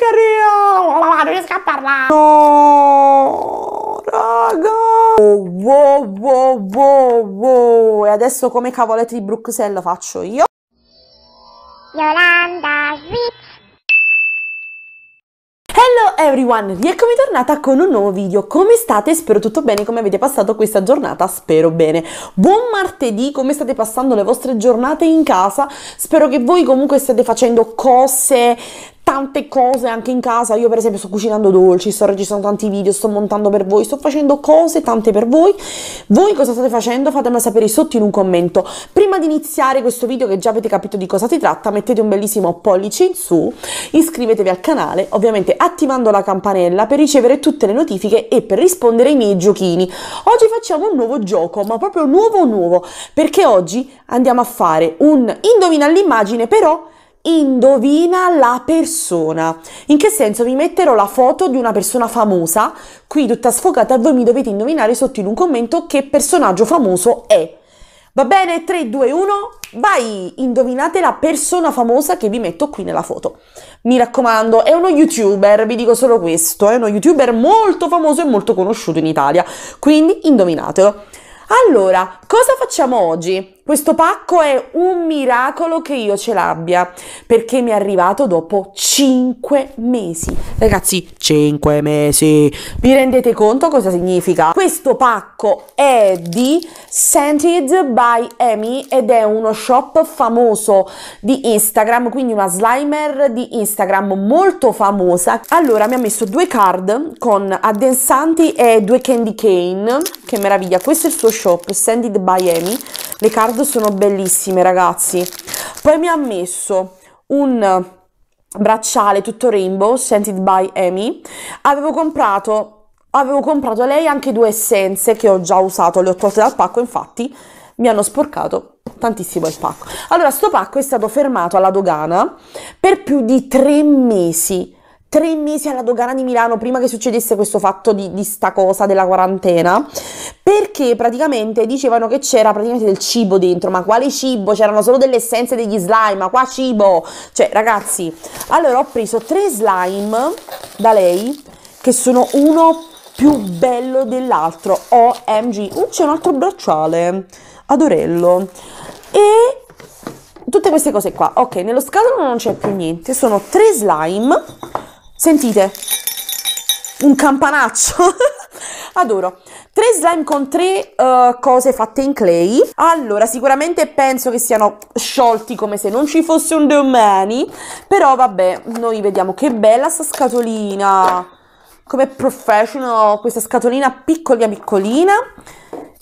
Bulgaria! Non riesco a parlare! No! Raga! Oh, wow, wow, wow, wow! E adesso come cavolette di Bruxelles lo faccio io? Yolanda Switch! Hello everyone, rieccomi tornata con un nuovo video, come state? Spero tutto bene, come avete passato questa giornata? Spero bene. Buon martedì, come state passando le vostre giornate in casa? Spero che voi comunque state facendo cose tante cose anche in casa. Io, per esempio, sto cucinando dolci, sto registrando tanti video, sto montando per voi, sto facendo cose tante per voi. Voi cosa state facendo? Fatemelo sapere sotto in un commento. Prima di iniziare questo video, che già avete capito di cosa si tratta, mettete un bellissimo pollice in su, iscrivetevi al canale, ovviamente attivando la campanella per ricevere tutte le notifiche e per rispondere ai miei giochini. Oggi facciamo un nuovo gioco, ma proprio nuovo nuovo, perché oggi andiamo a fare un indovina l'immagine, però indovina la persona. In che senso? Vi metterò la foto di una persona famosa, qui tutta sfocata, voi mi dovete indovinare sotto in un commento che personaggio famoso è. Va bene? 3, 2, 1, vai! Indovinate la persona famosa che vi metto qui nella foto. Mi raccomando, è uno youtuber, vi dico solo questo, è uno youtuber molto famoso e molto conosciuto in Italia, quindi indovinatelo. Allora, cosa facciamo oggi? Questo pacco è un miracolo che io ce l'abbia perché mi è arrivato dopo 5 mesi. Ragazzi, 5 mesi. Vi rendete conto cosa significa? Questo pacco è di Scented by Amy ed è uno shop famoso di Instagram, quindi una slimer di Instagram molto famosa. Allora, mi ha messo due card con addensanti e due candy cane. Che meraviglia, questo è il suo shop, Scented by Amy le card sono bellissime ragazzi. Poi mi ha messo un bracciale tutto rainbow, scented by Amy. Avevo comprato... Avevo comprato a lei anche due essenze che ho già usato, le ho tolte dal pacco, infatti mi hanno sporcato tantissimo il pacco. Allora, sto pacco è stato fermato alla dogana per più di tre mesi tre mesi alla dogana di Milano prima che succedesse questo fatto di, di sta cosa della quarantena perché praticamente dicevano che c'era praticamente del cibo dentro ma quale cibo? C'erano solo delle essenze degli slime ma qua cibo! Cioè ragazzi allora ho preso tre slime da lei che sono uno più bello dell'altro OMG uh, c'è un altro bracciale adorello e tutte queste cose qua ok nello scatolo non c'è più niente sono tre slime Sentite, un campanaccio. Adoro. Tre slime con tre uh, cose fatte in clay. Allora, sicuramente penso che siano sciolti come se non ci fosse un domani. Però vabbè, noi vediamo che bella sta scatolina. Come professional, questa scatolina piccolina piccolina.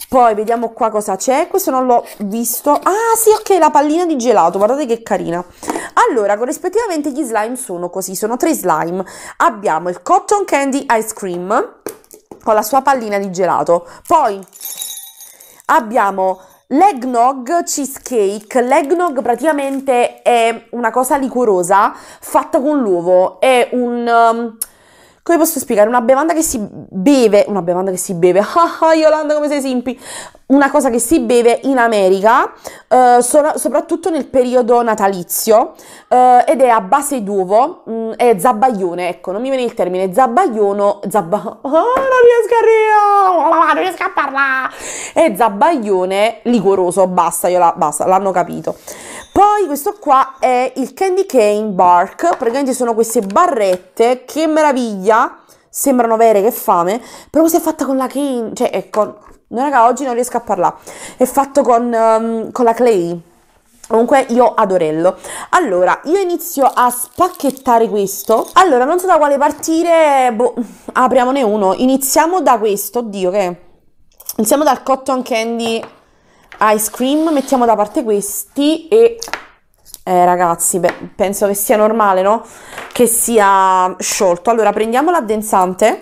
Poi vediamo qua cosa c'è. Questo non l'ho visto. Ah, sì, ok, la pallina di gelato. Guardate che carina. Allora, corrispettivamente gli slime sono così. Sono tre slime. Abbiamo il Cotton Candy Ice Cream con la sua pallina di gelato. Poi abbiamo L'eggnog cheesecake, l'eggnog praticamente è una cosa liquorosa fatta con l'uovo, è un, um, come posso spiegare? Una bevanda che si beve, una bevanda che si beve, ah Yolanda come sei simpi, una cosa che si beve in America, eh, so- soprattutto nel periodo natalizio, eh, ed è a base d'uovo, mh, mm, è zabbaglione, ecco, non mi viene il termine, zabbagliono, zabba... Oh, non riesco a rio, non riesco a parlare! È zabbaglione liquoroso, basta, io la, basta, l'hanno capito. Poi questo qua è il candy cane bark, praticamente sono queste barrette, che meraviglia, sembrano vere che fame, però si è fatta con la cane, cioè è con... No raga, oggi non riesco a parlare, è fatto con, um, con la clay, Comunque io adorello. Allora, io inizio a spacchettare questo. Allora, non so da quale partire, boh, apriamone uno. Iniziamo da questo, oddio che... Iniziamo dal cotton candy ice cream, mettiamo da parte questi e eh, ragazzi, beh, penso che sia normale, no? Che sia sciolto. Allora, prendiamo l'addensante,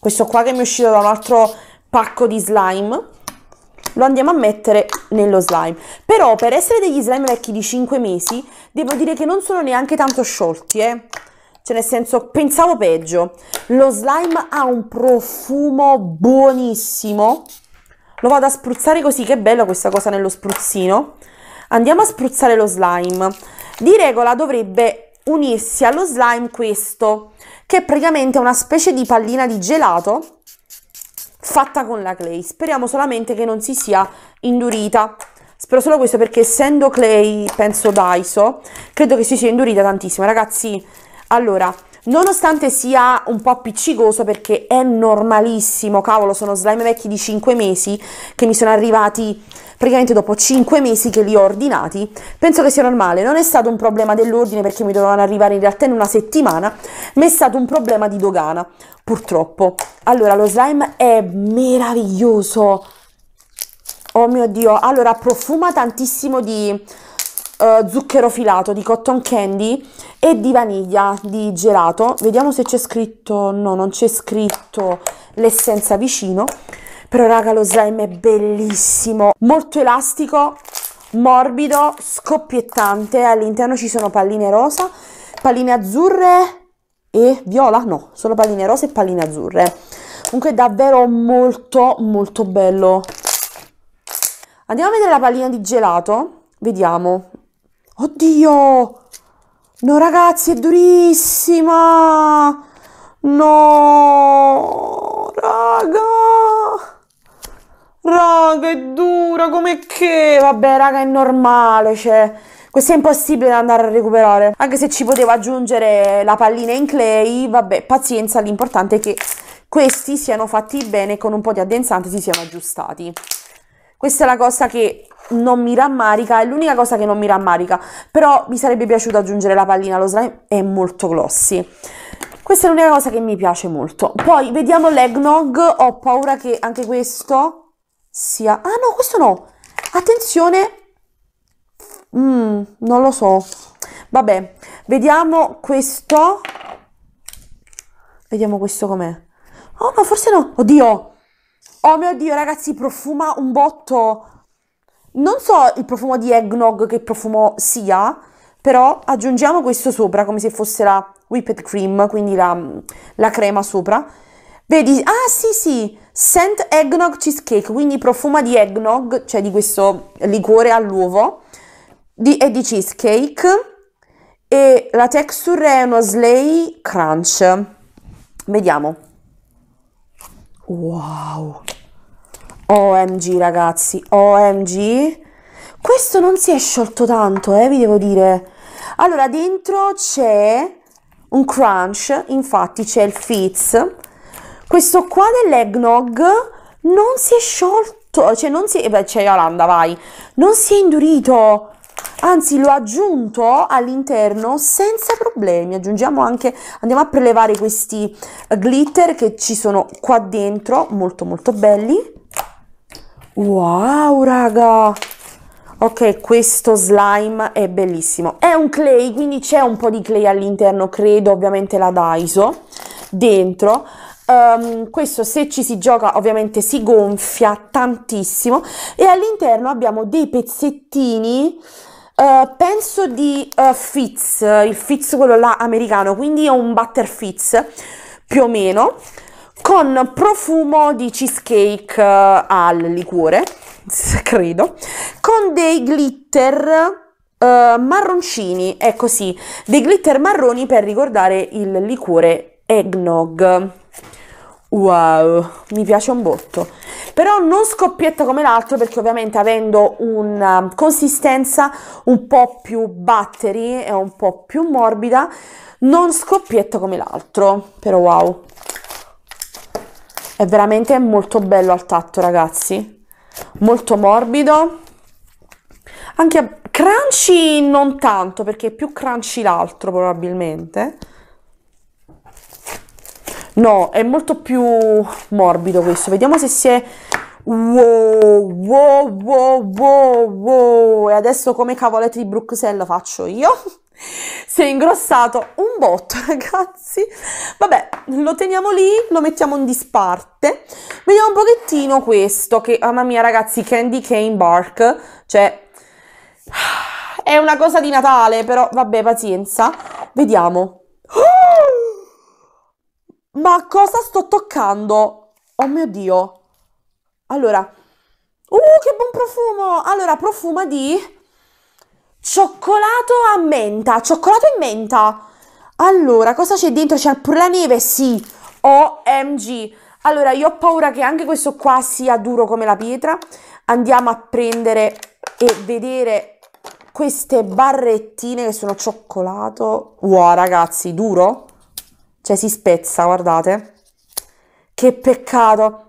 questo qua che mi è uscito da un altro pacco di slime, lo andiamo a mettere nello slime. Però, per essere degli slime vecchi di 5 mesi, devo dire che non sono neanche tanto sciolti, eh? Cioè, nel senso, pensavo peggio. Lo slime ha un profumo buonissimo lo vado a spruzzare così, che bello questa cosa nello spruzzino. Andiamo a spruzzare lo slime. Di regola dovrebbe unirsi allo slime questo, che è praticamente una specie di pallina di gelato fatta con la clay. Speriamo solamente che non si sia indurita. Spero solo questo perché essendo clay, penso Daiso, credo che si sia indurita tantissimo. Ragazzi, allora, Nonostante sia un po' appiccicoso perché è normalissimo, cavolo, sono slime vecchi di 5 mesi che mi sono arrivati praticamente dopo 5 mesi che li ho ordinati, penso che sia normale, non è stato un problema dell'ordine perché mi dovevano arrivare in realtà in una settimana, ma è stato un problema di dogana, purtroppo. Allora, lo slime è meraviglioso, oh mio Dio, allora profuma tantissimo di uh, zucchero filato di cotton candy e di vaniglia di gelato. Vediamo se c'è scritto, no, non c'è scritto l'essenza vicino. Però raga lo slime è bellissimo, molto elastico, morbido, scoppiettante. All'interno ci sono palline rosa, palline azzurre e viola, no, solo palline rosa e palline azzurre. Comunque davvero molto molto bello. Andiamo a vedere la pallina di gelato. Vediamo, Oddio! No ragazzi, è durissima! No! Raga! Raga, è dura, come che? Vabbè, raga, è normale, cioè... Questo è impossibile da andare a recuperare. Anche se ci potevo aggiungere la pallina in clay, vabbè, pazienza, l'importante è che questi siano fatti bene e con un po' di addensante si siano aggiustati. Questa è la cosa che non mi rammarica, è l'unica cosa che non mi rammarica, però mi sarebbe piaciuto aggiungere la pallina allo slime, è molto glossy. Questa è l'unica cosa che mi piace molto. Poi vediamo l'eggnog, ho paura che anche questo sia... Ah no, questo no! Attenzione! Mm, non lo so. Vabbè, vediamo questo. Vediamo questo com'è. Oh ma forse no. Oddio! Oh mio Dio, ragazzi, profuma un botto. Non so il profumo di eggnog che profumo sia, però aggiungiamo questo sopra come se fosse la whipped cream, quindi la, la crema sopra. Vedi, ah sì sì, scent eggnog cheesecake, quindi profuma di eggnog, cioè di questo liquore all'uovo di, e di cheesecake e la texture è uno slay crunch. Vediamo. Wow. OMG ragazzi, OMG. Questo non si è sciolto tanto, eh, vi devo dire. Allora, dentro c'è un crunch, infatti c'è il fizz. Questo qua dell'eggnog non si è sciolto, cioè non si è... Beh, c'è Yolanda, vai. Non si è indurito anzi l'ho aggiunto all'interno senza problemi aggiungiamo anche andiamo a prelevare questi eh, glitter che ci sono qua dentro molto molto belli wow raga ok questo slime è bellissimo è un clay quindi c'è un po' di clay all'interno credo ovviamente la Daiso dentro Um, questo se ci si gioca ovviamente si gonfia tantissimo e all'interno abbiamo dei pezzettini eh, penso di uh, Fitz, il Fitz quello là americano, quindi è un Butter Fitz più o meno, con profumo di cheesecake uh, al liquore, credo, con dei glitter marroncini, è così, dei glitter marroni per ricordare il liquore eggnog. Wow, mi piace un botto però non scoppietta come l'altro perché ovviamente avendo una um, consistenza un po' più battery e un po' più morbida, non scoppietta come l'altro, però wow. È veramente molto bello al tatto, ragazzi. Molto morbido. Anche crunchy non tanto, perché è più crunchy l'altro probabilmente. No, è molto più morbido questo. Vediamo se si è... Wow, wow, wow, wow, wow. E adesso come cavolette di Bruxelles faccio io? si è ingrossato un botto ragazzi vabbè lo teniamo lì lo mettiamo in disparte vediamo un pochettino questo che mamma mia ragazzi candy cane bark cioè è una cosa di natale però vabbè pazienza vediamo ma cosa sto toccando? Oh mio Dio. Allora, uh, che buon profumo! Allora, profuma di cioccolato a menta, cioccolato e menta. Allora, cosa c'è dentro? C'è pure la neve? Sì. OMG. Allora, io ho paura che anche questo qua sia duro come la pietra. Andiamo a prendere e vedere queste barrettine che sono cioccolato. Wow, ragazzi, duro? Cioè si spezza, guardate. Che peccato.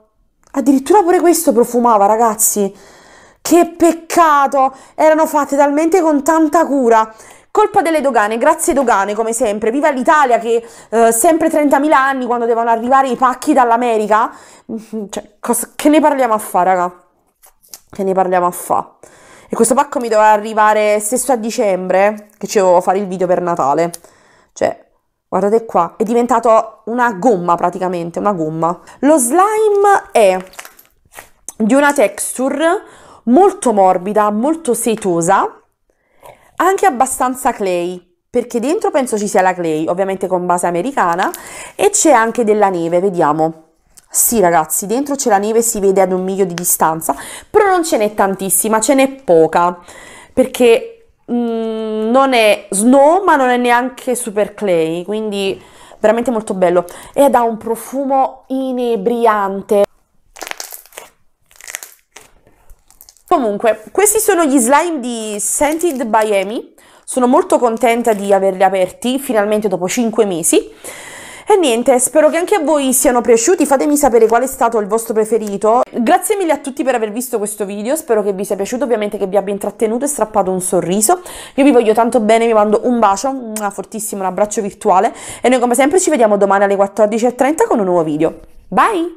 Addirittura pure questo profumava, ragazzi. Che peccato. Erano fatte talmente con tanta cura. Colpa delle dogane, grazie dogane come sempre, viva l'Italia che eh, sempre 30.000 anni quando devono arrivare i pacchi dall'America, mm, cioè, cosa, che ne parliamo a fa raga? Che ne parliamo a fa? E questo pacco mi doveva arrivare stesso a dicembre, che ci dovevo fare il video per Natale, cioè Guardate qua, è diventato una gomma praticamente, una gomma. Lo slime è di una texture molto morbida, molto setosa, anche abbastanza clay, perché dentro penso ci sia la clay, ovviamente con base americana, e c'è anche della neve, vediamo. Sì ragazzi, dentro c'è la neve, si vede ad un miglio di distanza, però non ce n'è tantissima, ce n'è poca, perché Mm, non è snow ma non è neanche super clay, quindi veramente molto bello ed ha un profumo inebriante. Comunque, questi sono gli slime di Scented by Amy, sono molto contenta di averli aperti finalmente dopo 5 mesi. E niente, spero che anche a voi siano piaciuti, fatemi sapere qual è stato il vostro preferito. Grazie mille a tutti per aver visto questo video, spero che vi sia piaciuto, ovviamente che vi abbia intrattenuto e strappato un sorriso. Io vi voglio tanto bene, vi mando un bacio, una fortissima, un abbraccio virtuale e noi come sempre ci vediamo domani alle 14.30 con un nuovo video. Bye!